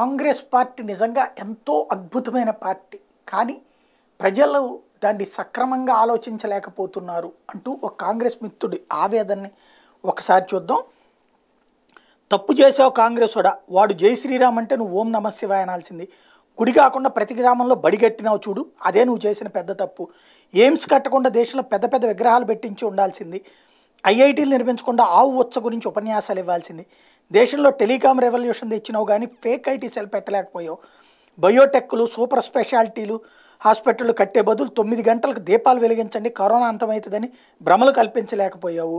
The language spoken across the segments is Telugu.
కాంగ్రెస్ పార్టీ నిజంగా ఎంతో అద్భుతమైన పార్టీ కానీ ప్రజలు దాన్ని సక్రమంగా ఆలోచించలేకపోతున్నారు అంటూ ఒక కాంగ్రెస్ మిత్రుడి ఆవేదనని ఒకసారి చూద్దాం తప్పు చేసావు కూడా వాడు జై శ్రీరామ్ అంటే నువ్వు ఓం నమశివాయ అనాల్సింది గుడి కాకుండా ప్రతి గ్రామంలో బడిగట్టినావు చూడు అదే నువ్వు చేసిన పెద్ద తప్పు ఎయిమ్స్ కట్టకుండా దేశంలో పెద్ద పెద్ద విగ్రహాలు పెట్టించి ఉండాల్సింది ఐఐటీలు నిర్మించకుండా ఆవు ఉత్స గురించి ఉపన్యాసాలు ఇవ్వాల్సింది దేశంలో టెలికాం రెవల్యూషన్ తెచ్చినావు కానీ ఫేక్ ఐటీ సెల్ పెట్టలేకపోయావు బయోటెక్లు సూపర్ స్పెషాలిటీలు హాస్పిటల్ కట్టే బదులు తొమ్మిది గంటలకు దీపాలు వెలిగించండి కరోనా అంతమవుతుందని భ్రమలు కల్పించలేకపోయావు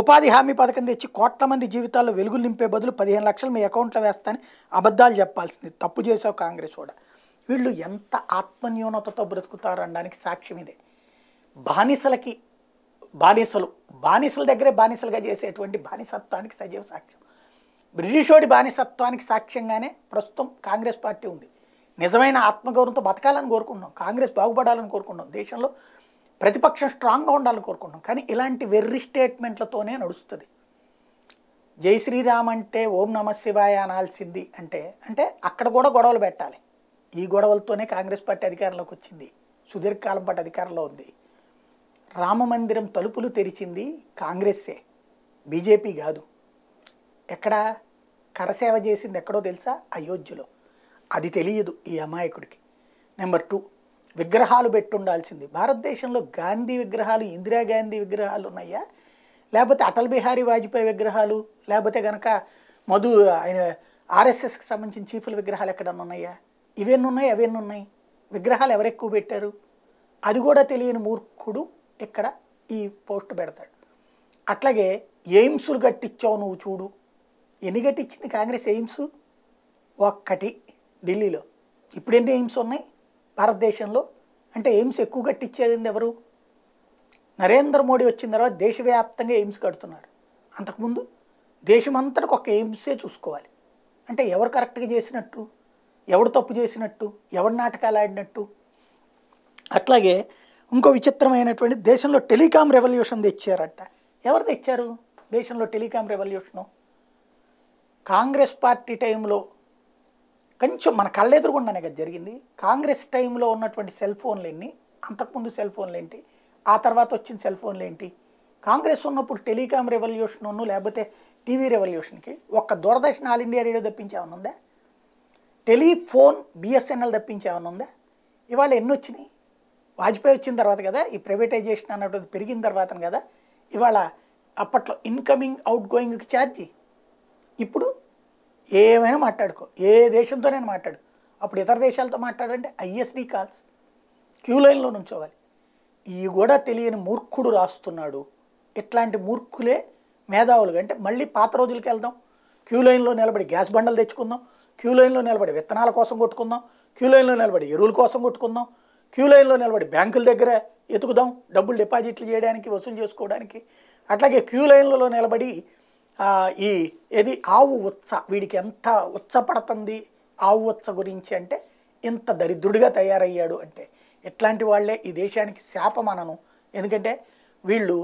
ఉపాధి హామీ పథకం తెచ్చి కోట్ల మంది జీవితాల్లో వెలుగులు నింపే బదులు పదిహేను లక్షలు మీ అకౌంట్లో వేస్తాని అబద్ధాలు చెప్పాల్సింది తప్పు చేసావు కాంగ్రెస్ కూడా వీళ్ళు ఎంత ఆత్మన్యూనతతో బ్రతుకుతారు అనడానికి సాక్ష్యం ఇదే బానిసలకి బానిసలు బానిసల దగ్గరే బానిసలుగా చేసేటువంటి బానిసత్వానికి సజీవ సాక్ష్యం బ్రిటిషోడి బానిసత్వానికి సాక్ష్యంగానే ప్రస్తుతం కాంగ్రెస్ పార్టీ ఉంది నిజమైన ఆత్మగౌరవంతో బతకాలని కోరుకుంటున్నాం కాంగ్రెస్ బాగుపడాలని కోరుకుంటున్నాం దేశంలో ప్రతిపక్షం స్ట్రాంగ్గా ఉండాలని కోరుకుంటున్నాం కానీ ఇలాంటి వెర్రి స్టేట్మెంట్లతోనే నడుస్తుంది జై శ్రీరామ్ అంటే ఓం నమ శివాయ అనాల్సింది అంటే అంటే అక్కడ కూడా గొడవలు పెట్టాలి ఈ గొడవలతోనే కాంగ్రెస్ పార్టీ అధికారంలోకి వచ్చింది సుదీర్ఘకాలం పాటు అధికారంలో ఉంది రామమందిరం తలుపులు తెరిచింది కాంగ్రెస్సే బీజేపీ కాదు ఎక్కడ కరసేవ చేసింది ఎక్కడో తెలుసా అయోధ్యలో అది తెలియదు ఈ అమాయకుడికి నెంబర్ టూ విగ్రహాలు పెట్టుండాల్సింది భారతదేశంలో గాంధీ విగ్రహాలు ఇందిరాగాంధీ విగ్రహాలు ఉన్నాయా లేకపోతే అటల్ బిహారీ వాజ్పేయి విగ్రహాలు లేకపోతే కనుక మధు ఆయన ఆర్ఎస్ఎస్కి సంబంధించిన చీఫ్ల విగ్రహాలు ఎక్కడన్నా ఉన్నాయా ఇవన్నీ ఉన్నాయి అవన్నీ ఉన్నాయి విగ్రహాలు ఎవరెక్కువ పెట్టారు అది కూడా తెలియని మూర్ఖుడు ఇక్కడ ఈ పోస్ట్ పెడతాడు అట్లాగే ఎయిమ్స్లు కట్టించావు నువ్వు చూడు ఎన్ని కట్టించింది కాంగ్రెస్ ఎయిమ్స్ ఒక్కటి ఢిల్లీలో ఇప్పుడు ఎన్ని ఎయిమ్స్ ఉన్నాయి భారతదేశంలో అంటే ఎయిమ్స్ ఎక్కువ కట్టించేది ఎవరు నరేంద్ర మోడీ వచ్చిన తర్వాత దేశవ్యాప్తంగా ఎయిమ్స్ కడుతున్నారు అంతకుముందు దేశమంతటికి ఒక ఎయిమ్సే చూసుకోవాలి అంటే ఎవరు కరెక్ట్గా చేసినట్టు ఎవడు తప్పు చేసినట్టు ఎవడు నాటకాలు ఆడినట్టు అట్లాగే ఇంకో విచిత్రమైనటువంటి దేశంలో టెలికాం రెవల్యూషన్ తెచ్చారంట ఎవరు తెచ్చారు దేశంలో టెలికాం రెవల్యూషను కాంగ్రెస్ పార్టీ టైంలో కొంచెం మన కళ్ళెదురుగుండానే కదా జరిగింది కాంగ్రెస్ టైంలో ఉన్నటువంటి సెల్ ఫోన్లు ఎన్ని అంతకుముందు సెల్ ఫోన్లు ఏంటి ఆ తర్వాత వచ్చిన సెల్ ఫోన్లు ఏంటి కాంగ్రెస్ ఉన్నప్పుడు టెలికాం రెవల్యూషన్ను లేకపోతే టీవీ రెవల్యూషన్కి ఒక్క దూరదర్శన్ ఆల్ ఇండియా రేడియో ఉందా టెలిఫోన్ బిఎస్ఎన్ఎల్ ఉందా ఇవాళ ఎన్ని వచ్చినాయి వాజ్పేయి వచ్చిన తర్వాత కదా ఈ ప్రైవేటైజేషన్ అన్నటువంటిది పెరిగిన తర్వాత కదా ఇవాళ అప్పట్లో ఇన్కమింగ్ అవుట్ గోయింగ్కి ఛార్జీ ఇప్పుడు ఏమైనా మాట్లాడుకో ఏ దేశంతో నేను మాట్లాడు అప్పుడు ఇతర దేశాలతో మాట్లాడంటే ఐఎస్డి కాల్స్ క్యూ లైన్లో నుంచోవాలి ఇవి కూడా తెలియని మూర్ఖుడు రాస్తున్నాడు ఇట్లాంటి మూర్ఖులే మేధావులు అంటే మళ్ళీ పాత రోజులకి వెళ్దాం క్యూ లైన్లో నిలబడి గ్యాస్ బండలు తెచ్చుకుందాం క్యూ లైన్లో నిలబడి విత్తనాల కోసం కొట్టుకుందాం క్యూ లైన్లో నిలబడి ఎరువుల కోసం కొట్టుకుందాం క్యూ లైన్లో నిలబడి బ్యాంకుల దగ్గర ఎతుకుదాం డబ్బులు డిపాజిట్లు చేయడానికి వసూలు చేసుకోవడానికి అట్లాగే క్యూ లైన్లలో నిలబడి ఈ ఏది ఆవు ఉత్స వీడికి ఎంత ఉత్సపడుతుంది ఆవు ఉత్స గురించి అంటే ఇంత దరిద్రుడిగా తయారయ్యాడు అంటే ఇట్లాంటి వాళ్లే ఈ దేశానికి శాపమనను ఎందుకంటే వీళ్ళు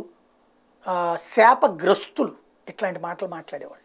శాపగ్రస్తులు ఇట్లాంటి మాటలు మాట్లాడేవాళ్ళు